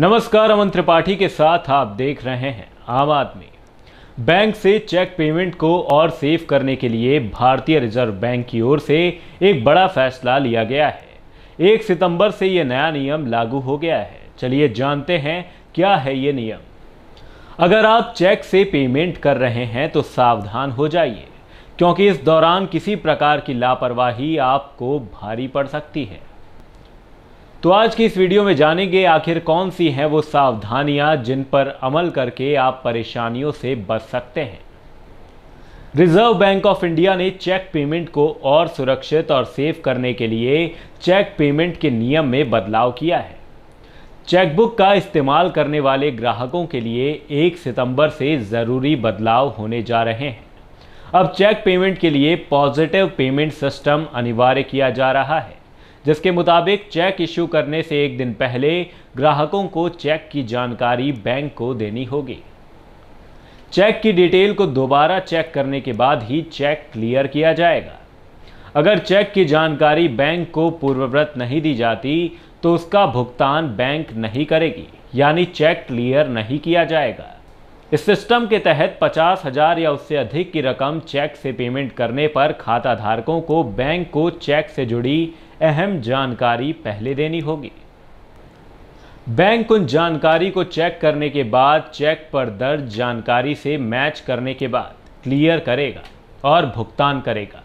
नमस्कार अमन त्रिपाठी के साथ आप देख रहे हैं आम आदमी बैंक से चेक पेमेंट को और सेफ करने के लिए भारतीय रिजर्व बैंक की ओर से एक बड़ा फैसला लिया गया है एक सितंबर से ये नया नियम लागू हो गया है चलिए जानते हैं क्या है ये नियम अगर आप चेक से पेमेंट कर रहे हैं तो सावधान हो जाइए क्योंकि इस दौरान किसी प्रकार की लापरवाही आपको भारी पड़ सकती है तो आज की इस वीडियो में जानेंगे आखिर कौन सी हैं वो सावधानियां जिन पर अमल करके आप परेशानियों से बच सकते हैं रिजर्व बैंक ऑफ इंडिया ने चेक पेमेंट को और सुरक्षित और सेफ करने के लिए चेक पेमेंट के नियम में बदलाव किया है चेकबुक का इस्तेमाल करने वाले ग्राहकों के लिए 1 सितंबर से ज़रूरी बदलाव होने जा रहे हैं अब चेक पेमेंट के लिए पॉजिटिव पेमेंट सिस्टम अनिवार्य किया जा रहा है जिसके मुताबिक चेक इशू करने से एक दिन पहले ग्राहकों को चेक की जानकारी बैंक को देनी होगी चेक की डिटेल को दोबारा चेक करने के बाद ही चेक क्लियर किया जाएगा अगर चेक की जानकारी बैंक को पूर्वव्रत नहीं दी जाती तो उसका भुगतान बैंक नहीं करेगी यानी चेक क्लियर नहीं किया जाएगा इस सिस्टम के तहत पचास हजार या उससे अधिक की रकम चेक से पेमेंट करने पर खाता धारकों को बैंक को चेक से जुड़ी अहम जानकारी पहले देनी होगी बैंक उन जानकारी को चेक करने के बाद चेक पर दर्ज जानकारी से मैच करने के बाद क्लियर करेगा और भुगतान करेगा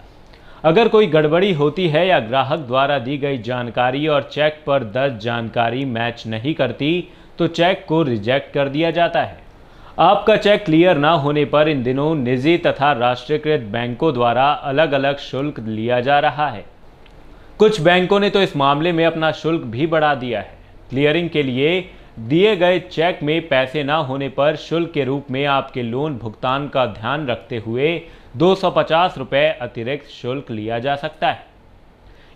अगर कोई गड़बड़ी होती है या ग्राहक द्वारा दी गई जानकारी और चेक पर दर्ज जानकारी मैच नहीं करती तो चेक को रिजेक्ट कर दिया जाता है आपका चेक क्लियर ना होने पर इन दिनों निजी तथा राष्ट्रीयकृत बैंकों द्वारा अलग अलग शुल्क लिया जा रहा है कुछ बैंकों ने तो इस मामले में अपना शुल्क भी बढ़ा दिया है क्लियरिंग के लिए दिए गए चेक में पैसे ना होने पर शुल्क के रूप में आपके लोन भुगतान का ध्यान रखते हुए दो रुपए अतिरिक्त शुल्क लिया जा सकता है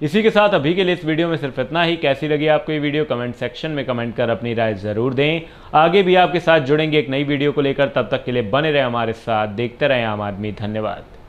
इसी के साथ अभी के लिए इस वीडियो में सिर्फ इतना ही कैसी लगी आपको ये वीडियो कमेंट सेक्शन में कमेंट कर अपनी राय ज़रूर दें आगे भी आपके साथ जुड़ेंगे एक नई वीडियो को लेकर तब तक के लिए बने रहे हमारे साथ देखते रहें आम आदमी धन्यवाद